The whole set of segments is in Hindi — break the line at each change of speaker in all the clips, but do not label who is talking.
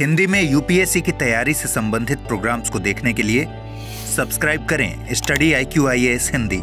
हिंदी में यूपीएससी की तैयारी से संबंधित प्रोग्राम्स को देखने के लिए सब्सक्राइब करें Study I Q I S Hindi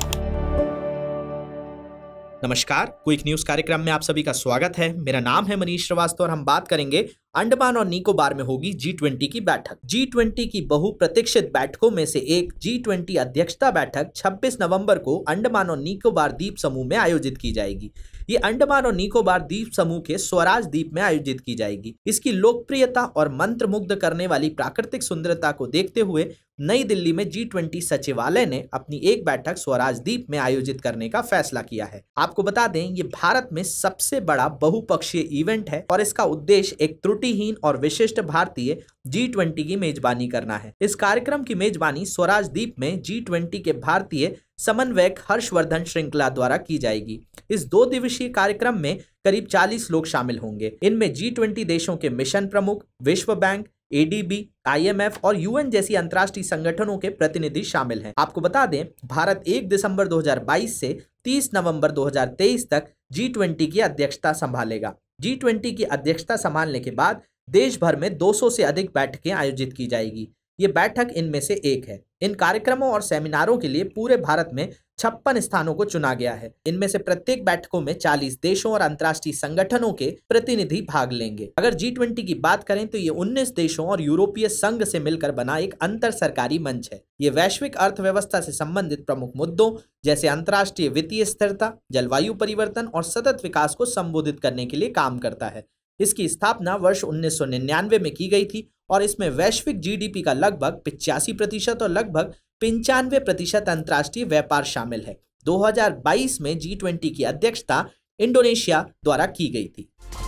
नमस्कार क्विक न्यूज कार्यक्रम में आप सभी का स्वागत है मेरा नाम है मनीष श्रीवास्तव और हम बात करेंगे अंडमान और निकोबार में होगी जी ट्वेंटी की बैठक जी ट्वेंटी की बहुप्रतीक्षित बैठकों में से एक जी ट्वेंटी अध्यक्षता बैठक 26 नवंबर को अंडमान और निकोबार द्वीप समूह में आयोजित की जाएगी ये अंडमान और निकोबार द्वीप समूह के स्वराज द्वीप में आयोजित की जाएगी इसकी लोकप्रियता और मंत्र करने वाली प्राकृतिक सुंदरता को देखते हुए नई दिल्ली में जी ट्वेंटी सचिवालय ने अपनी एक बैठक स्वराज द्वीप में आयोजित करने का फैसला किया है आपको बता दें ये भारत में सबसे बड़ा बहुपक्षीय इवेंट है और इसका उद्देश्य एक त्रुटिहीन और विशिष्ट भारतीय जी ट्वेंटी की मेजबानी करना है इस कार्यक्रम की मेजबानी स्वराज द्वीप में जी ट्वेंटी के भारतीय समन्वयक हर्षवर्धन श्रृंखला द्वारा की जाएगी इस दो दिवसीय कार्यक्रम में करीब 40 लोग शामिल होंगे इनमें जी ट्वेंटी देशों के मिशन प्रमुख विश्व बैंक एडीबी आईएमएफ और यूएन जैसी अंतर्राष्ट्रीय संगठनों के प्रतिनिधि शामिल हैं आपको बता दें भारत 1 दिसंबर 2022 से 30 नवंबर 2023 तक जी ट्वेंटी की अध्यक्षता संभालेगा जी ट्वेंटी की अध्यक्षता संभालने के बाद देश भर में 200 से अधिक बैठकें आयोजित की जाएगी ये बैठक इनमें से एक है इन कार्यक्रमों और सेमिनारों के लिए पूरे भारत में छप्पन स्थानों को चुना गया है इनमें से प्रत्येक बैठकों में 40 देशों और अंतर्राष्ट्रीय संगठनों के प्रतिनिधि भाग लेंगे अगर जी ट्वेंटी की बात करें तो ये 19 देशों और यूरोपीय संघ से मिलकर बना एक अंतर सरकारी मंच है ये वैश्विक अर्थव्यवस्था से संबंधित प्रमुख मुद्दों जैसे अंतर्राष्ट्रीय वित्तीय स्थिरता जलवायु परिवर्तन और सतत विकास को संबोधित करने के लिए काम करता है इसकी स्थापना वर्ष उन्नीस में की गई थी और इसमें वैश्विक जीडीपी का लगभग पिचासी प्रतिशत और लगभग पंचानवे प्रतिशत अंतर्राष्ट्रीय व्यापार शामिल है 2022 में जी ट्वेंटी की अध्यक्षता इंडोनेशिया द्वारा की गई थी